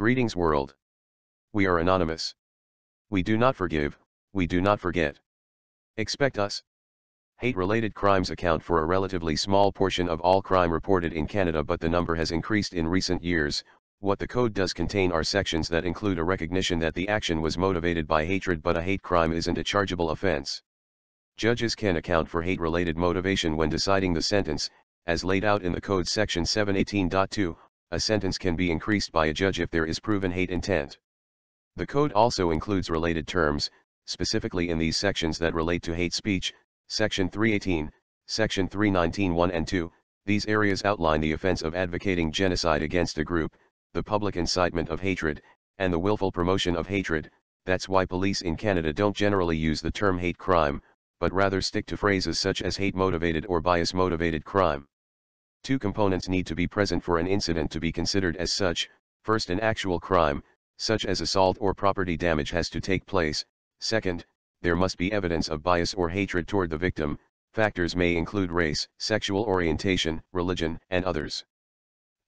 Greetings world. We are anonymous. We do not forgive, we do not forget. Expect us. Hate-related crimes account for a relatively small portion of all crime reported in Canada but the number has increased in recent years, what the code does contain are sections that include a recognition that the action was motivated by hatred but a hate crime isn't a chargeable offense. Judges can account for hate-related motivation when deciding the sentence, as laid out in the code section 718.2, a sentence can be increased by a judge if there is proven hate intent. The code also includes related terms, specifically in these sections that relate to hate speech, section 318, section 319 1 and 2, these areas outline the offense of advocating genocide against a group, the public incitement of hatred, and the willful promotion of hatred, that's why police in Canada don't generally use the term hate crime, but rather stick to phrases such as hate-motivated or bias-motivated crime. Two components need to be present for an incident to be considered as such, first an actual crime, such as assault or property damage has to take place, second, there must be evidence of bias or hatred toward the victim, factors may include race, sexual orientation, religion, and others.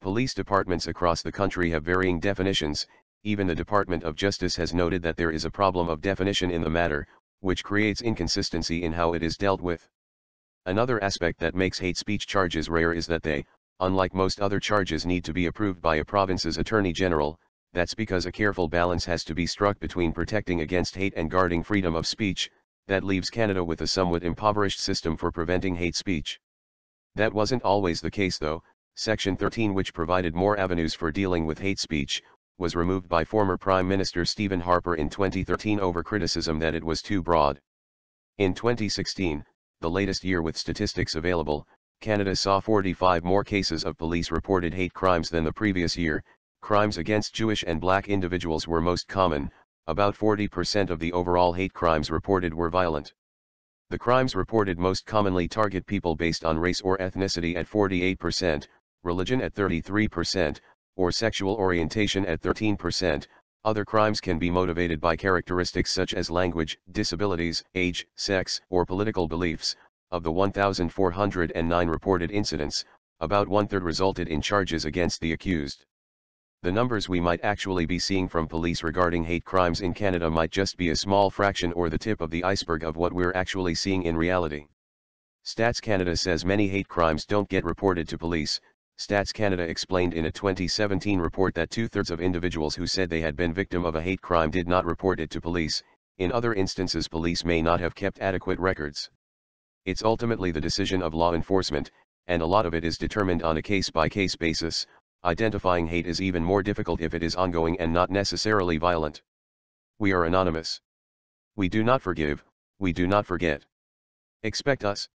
Police departments across the country have varying definitions, even the Department of Justice has noted that there is a problem of definition in the matter, which creates inconsistency in how it is dealt with. Another aspect that makes hate speech charges rare is that they, unlike most other charges need to be approved by a province's attorney general, that's because a careful balance has to be struck between protecting against hate and guarding freedom of speech, that leaves Canada with a somewhat impoverished system for preventing hate speech. That wasn't always the case though, Section 13 which provided more avenues for dealing with hate speech, was removed by former Prime Minister Stephen Harper in 2013 over criticism that it was too broad. In 2016, the latest year with statistics available, Canada saw 45 more cases of police reported hate crimes than the previous year, crimes against Jewish and black individuals were most common, about 40% of the overall hate crimes reported were violent. The crimes reported most commonly target people based on race or ethnicity at 48%, religion at 33%, or sexual orientation at 13%, other crimes can be motivated by characteristics such as language, disabilities, age, sex, or political beliefs. Of the 1,409 reported incidents, about one-third resulted in charges against the accused. The numbers we might actually be seeing from police regarding hate crimes in Canada might just be a small fraction or the tip of the iceberg of what we're actually seeing in reality. Stats Canada says many hate crimes don't get reported to police, Stats Canada explained in a 2017 report that two-thirds of individuals who said they had been victim of a hate crime did not report it to police, in other instances police may not have kept adequate records. It's ultimately the decision of law enforcement, and a lot of it is determined on a case-by-case -case basis, identifying hate is even more difficult if it is ongoing and not necessarily violent. We are anonymous. We do not forgive, we do not forget. Expect us.